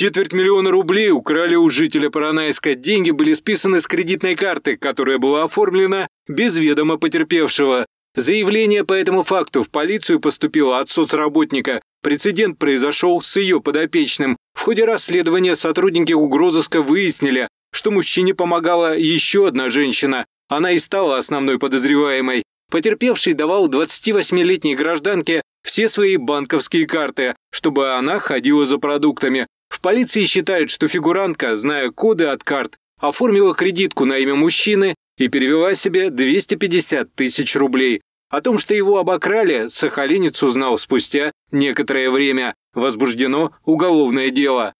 Четверть миллиона рублей украли у жителя Паранайска. Деньги были списаны с кредитной карты, которая была оформлена без ведома потерпевшего. Заявление по этому факту в полицию поступило от соцработника. Прецедент произошел с ее подопечным. В ходе расследования сотрудники угрозыска выяснили, что мужчине помогала еще одна женщина. Она и стала основной подозреваемой. Потерпевший давал 28-летней гражданке все свои банковские карты, чтобы она ходила за продуктами. В полиции считают, что фигурантка, зная коды от карт, оформила кредитку на имя мужчины и перевела себе 250 тысяч рублей. О том, что его обокрали, Сахалинец узнал спустя некоторое время. Возбуждено уголовное дело.